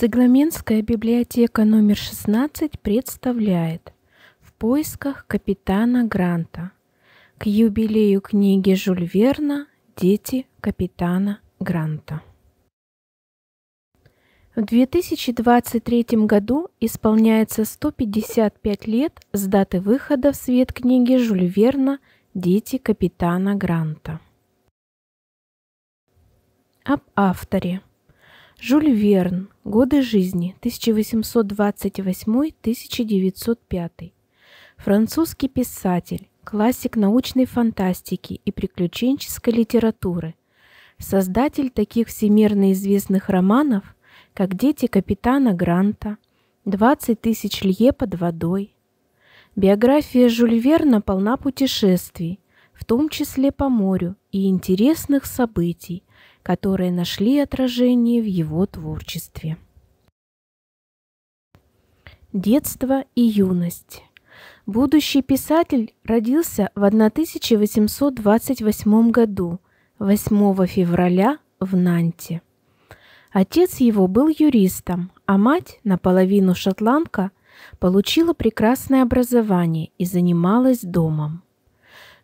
Цегламенская библиотека номер 16 представляет «В поисках капитана Гранта» к юбилею книги Жюль Верна «Дети капитана Гранта». В 2023 году исполняется 155 лет с даты выхода в свет книги Жюль Верна «Дети капитана Гранта». Об авторе – Жюль Верн. Годы жизни 1828-1905. Французский писатель, классик научной фантастики и приключенческой литературы. Создатель таких всемирно известных романов, как «Дети капитана Гранта», «20 тысяч лье под водой». Биография Жюль Верна полна путешествий, в том числе по морю, и интересных событий – которые нашли отражение в его творчестве. Детство и юность. Будущий писатель родился в 1828 году, 8 февраля в Нанте. Отец его был юристом, а мать, наполовину шотландка, получила прекрасное образование и занималась домом.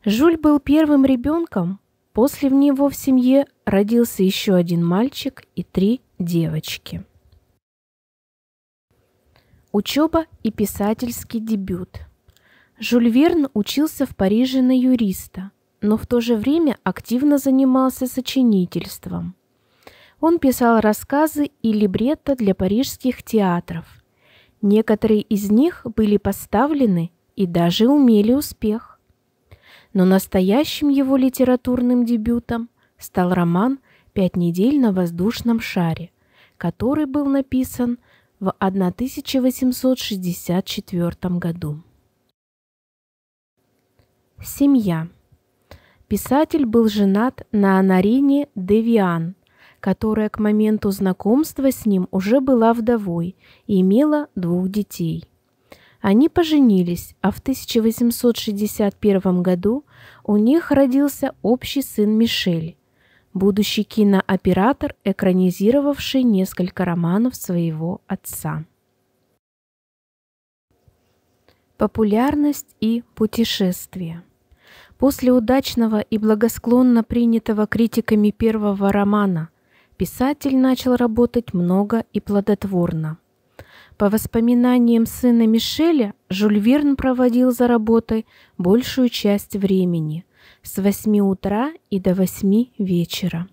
Жуль был первым ребенком, После в него в семье родился еще один мальчик и три девочки. Учеба и писательский дебют. Жюль Верн учился в Париже на юриста, но в то же время активно занимался сочинительством. Он писал рассказы и либретто для парижских театров. Некоторые из них были поставлены и даже умели успех. Но настоящим его литературным дебютом стал роман «Пять недель на воздушном шаре», который был написан в 1864 году. Семья. Писатель был женат на Анарине Девиан, которая к моменту знакомства с ним уже была вдовой и имела двух детей – они поженились, а в 1861 году у них родился общий сын Мишель, будущий кинооператор, экранизировавший несколько романов своего отца. Популярность и путешествия После удачного и благосклонно принятого критиками первого романа писатель начал работать много и плодотворно – по воспоминаниям сына Мишеля, Жюль Верн проводил за работой большую часть времени – с 8 утра и до 8 вечера.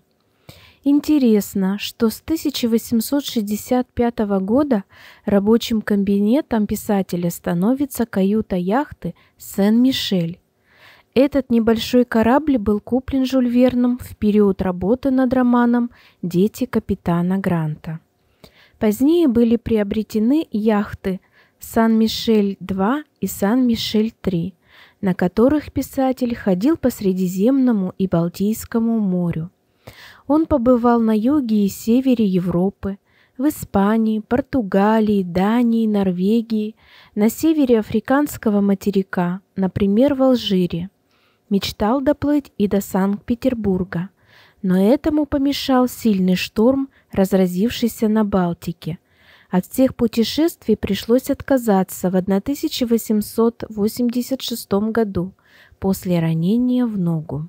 Интересно, что с 1865 года рабочим кабинетом писателя становится каюта яхты «Сен-Мишель». Этот небольшой корабль был куплен Жюль Верном в период работы над романом «Дети капитана Гранта». Позднее были приобретены яхты «Сан-Мишель-2» и «Сан-Мишель-3», на которых писатель ходил по Средиземному и Балтийскому морю. Он побывал на юге и севере Европы, в Испании, Португалии, Дании, Норвегии, на севере африканского материка, например, в Алжире. Мечтал доплыть и до Санкт-Петербурга, но этому помешал сильный шторм, разразившийся на Балтике. От всех путешествий пришлось отказаться в 1886 году после ранения в ногу.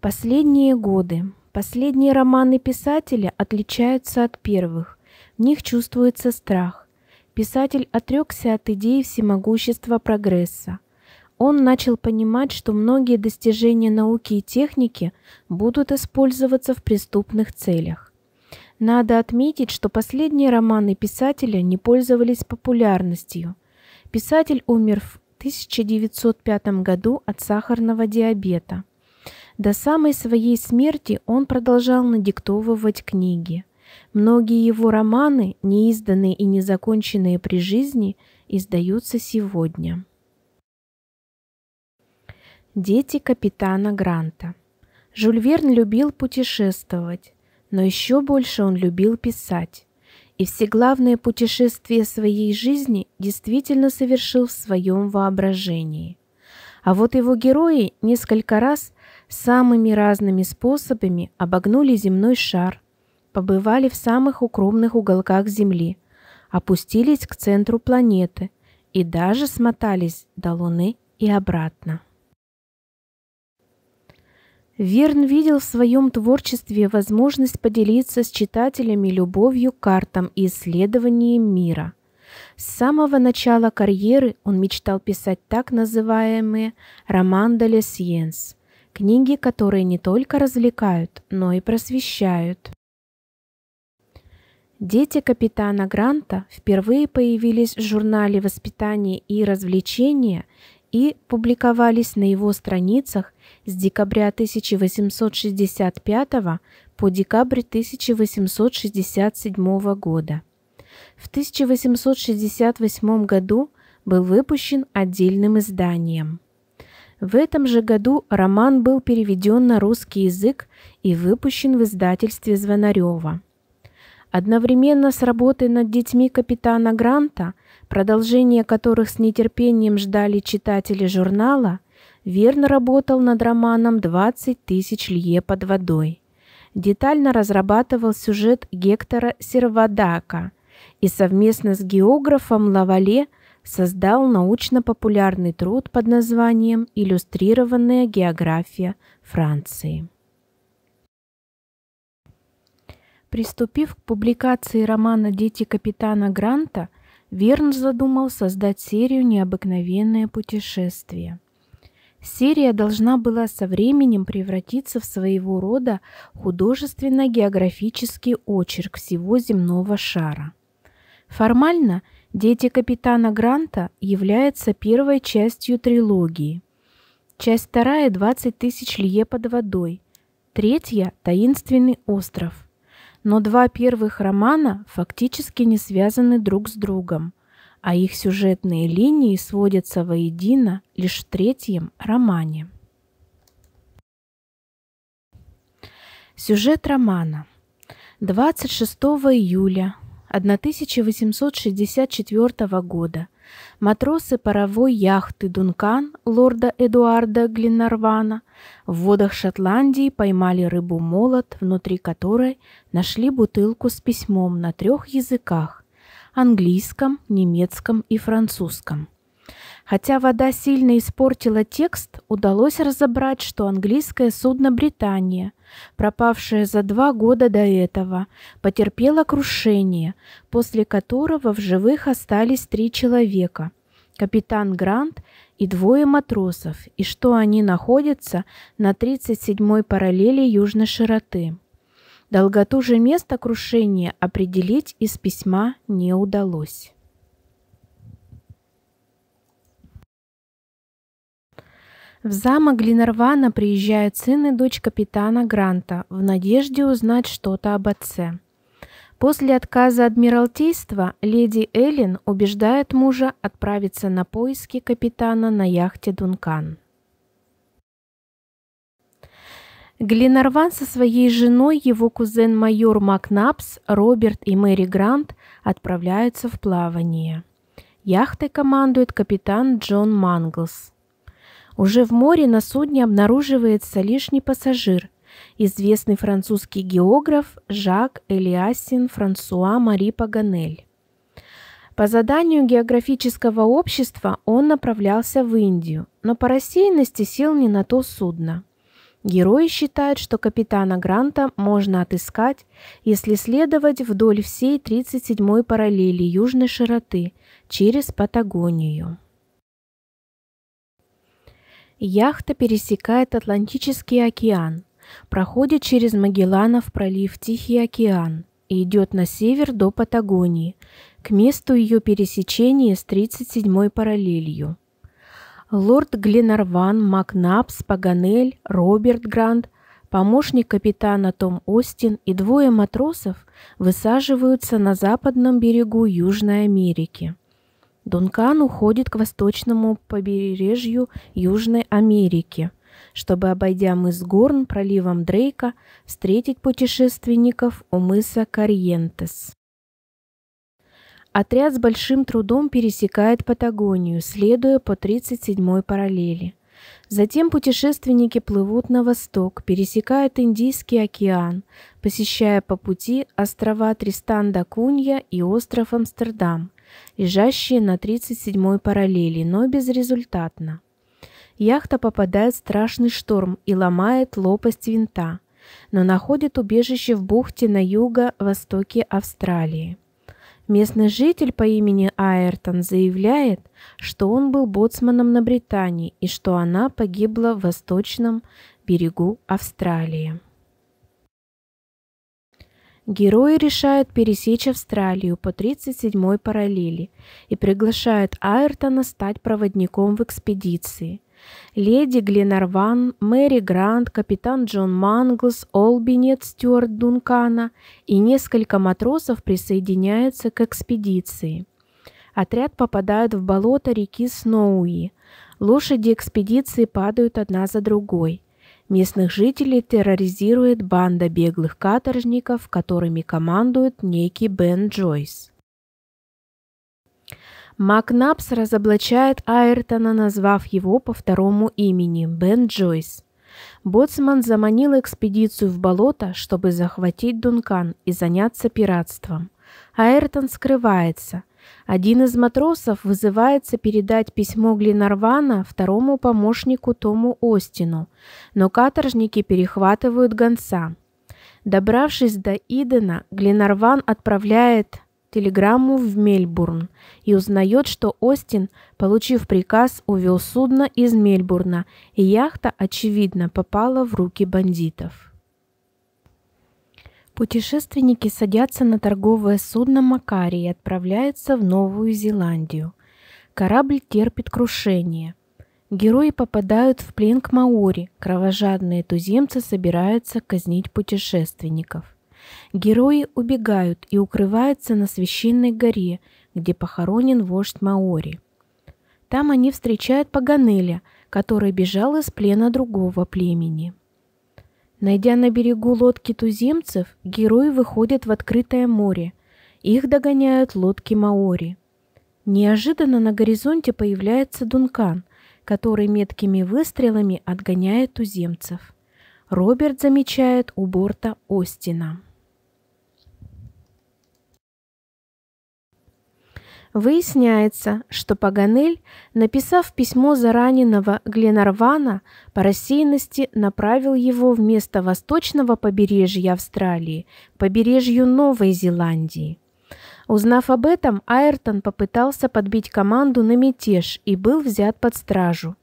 Последние годы. Последние романы писателя отличаются от первых. В них чувствуется страх. Писатель отрекся от идеи всемогущества прогресса – он начал понимать, что многие достижения науки и техники будут использоваться в преступных целях. Надо отметить, что последние романы писателя не пользовались популярностью. Писатель умер в 1905 году от сахарного диабета. До самой своей смерти он продолжал надиктовывать книги. Многие его романы, неизданные и незаконченные при жизни, издаются сегодня. Дети капитана Гранта. Жюль Верн любил путешествовать, но еще больше он любил писать. И все главные путешествия своей жизни действительно совершил в своем воображении. А вот его герои несколько раз самыми разными способами обогнули земной шар, побывали в самых укромных уголках Земли, опустились к центру планеты и даже смотались до Луны и обратно. Верн видел в своем творчестве возможность поделиться с читателями любовью к картам и исследованием мира. С самого начала карьеры он мечтал писать так называемые «роман де ле книги, которые не только развлекают, но и просвещают. Дети капитана Гранта впервые появились в журнале «Воспитание и развлечения» и публиковались на его страницах с декабря 1865 по декабрь 1867 года. В 1868 году был выпущен отдельным изданием. В этом же году роман был переведен на русский язык и выпущен в издательстве Звонарева. Одновременно с работой над детьми капитана Гранта – продолжение которых с нетерпением ждали читатели журнала, верно работал над романом «20 тысяч лье под водой». Детально разрабатывал сюжет Гектора Сервадака и совместно с географом Лавале создал научно-популярный труд под названием «Иллюстрированная география Франции». Приступив к публикации романа «Дети капитана Гранта», Верн задумал создать серию «Необыкновенное путешествие». Серия должна была со временем превратиться в своего рода художественно-географический очерк всего земного шара. Формально «Дети капитана Гранта» являются первой частью трилогии. Часть вторая – 20 тысяч лье под водой. Третья – таинственный остров – но два первых романа фактически не связаны друг с другом, а их сюжетные линии сводятся воедино лишь в третьем романе. Сюжет романа. 26 июля 1864 года матросы паровой яхты «Дункан» лорда Эдуарда Глинарвана в водах Шотландии поймали рыбу-молот, внутри которой нашли бутылку с письмом на трех языках – английском, немецком и французском – Хотя вода сильно испортила текст, удалось разобрать, что английское судно «Британия», пропавшее за два года до этого, потерпело крушение, после которого в живых остались три человека – капитан Грант и двое матросов, и что они находятся на 37-й параллели южной широты. Долготу же места крушения определить из письма не удалось. В замок Глинарвана приезжают сын и дочь капитана Гранта в надежде узнать что-то об отце. После отказа Адмиралтейства леди Эллен убеждает мужа отправиться на поиски капитана на яхте «Дункан». Гленарван со своей женой, его кузен майор Макнапс, Роберт и Мэри Грант отправляются в плавание. Яхтой командует капитан Джон Манглс. Уже в море на судне обнаруживается лишний пассажир – известный французский географ Жак Элиасин Франсуа Мари Паганель. По заданию географического общества он направлялся в Индию, но по рассеянности сил не на то судно. Герои считают, что капитана Гранта можно отыскать, если следовать вдоль всей 37-й параллели южной широты через Патагонию. Яхта пересекает Атлантический океан, проходит через Магелланов пролив Тихий океан и идет на север до Патагонии, к месту ее пересечения с 37-й параллелью. Лорд Гленарван, Макнапс, Паганель, Роберт Грант, помощник капитана Том Остин и двое матросов высаживаются на западном берегу Южной Америки – Дункан уходит к восточному побережью Южной Америки, чтобы, обойдя мыс Горн проливом Дрейка, встретить путешественников у мыса Карьентес. Отряд с большим трудом пересекает Патагонию, следуя по 37-й параллели. Затем путешественники плывут на восток, пересекают Индийский океан, посещая по пути острова Тристан-да-Кунья и остров Амстердам, лежащие на 37-й параллели, но безрезультатно. Яхта попадает в страшный шторм и ломает лопасть винта, но находит убежище в бухте на юго-востоке Австралии. Местный житель по имени Айртон заявляет, что он был боцманом на Британии и что она погибла в восточном берегу Австралии. Герои решают пересечь Австралию по 37-й параллели и приглашают Айртона стать проводником в экспедиции. Леди Гленарван, Мэри Грант, капитан Джон Манглс, Олбинет Стюарт Дункана и несколько матросов присоединяются к экспедиции. Отряд попадает в болото реки Сноуи. Лошади экспедиции падают одна за другой – Местных жителей терроризирует банда беглых каторжников, которыми командует некий Бен Джойс. Макнапс разоблачает Айртона, назвав его по второму имени – Бен Джойс. Боцман заманил экспедицию в болото, чтобы захватить Дункан и заняться пиратством. Айртон скрывается. Один из матросов вызывается передать письмо Глинарвана второму помощнику Тому Остину, но каторжники перехватывают гонца. Добравшись до Идена, Глинарван отправляет телеграмму в Мельбурн и узнает, что Остин, получив приказ, увел судно из Мельбурна, и яхта, очевидно, попала в руки бандитов. Путешественники садятся на торговое судно Макари и отправляются в Новую Зеландию. Корабль терпит крушение. Герои попадают в плен к Маори, кровожадные туземцы собираются казнить путешественников. Герои убегают и укрываются на священной горе, где похоронен вождь Маори. Там они встречают Паганеля, который бежал из плена другого племени. Найдя на берегу лодки туземцев, герои выходят в открытое море. Их догоняют лодки Маори. Неожиданно на горизонте появляется Дункан, который меткими выстрелами отгоняет туземцев. Роберт замечает у борта Остина. Выясняется, что Паганель, написав письмо за раненого Гленарвана, по рассеянности направил его вместо восточного побережья Австралии к побережью Новой Зеландии. Узнав об этом, Айртон попытался подбить команду на мятеж и был взят под стражу.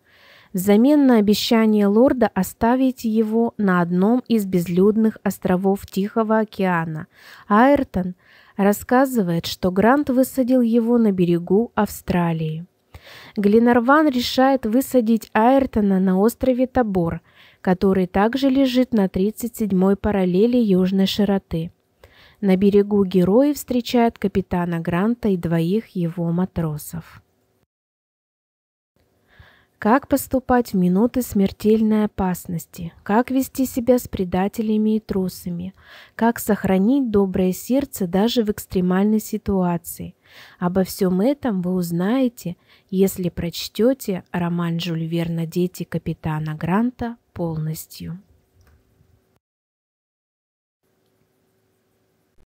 Взамен на обещание лорда оставить его на одном из безлюдных островов Тихого океана, Айртон – рассказывает, что Грант высадил его на берегу Австралии. Гленарван решает высадить Айртона на острове Табор, который также лежит на 37-й параллели южной широты. На берегу герои встречают капитана Гранта и двоих его матросов. Как поступать в минуты смертельной опасности? Как вести себя с предателями и трусами? Как сохранить доброе сердце даже в экстремальной ситуации? Обо всем этом вы узнаете, если прочтете роман Жюль Верна «Дети капитана Гранта» полностью.